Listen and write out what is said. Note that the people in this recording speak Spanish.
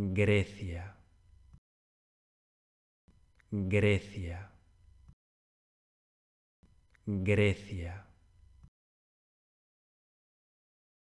Grecia. Grecia. Grecia.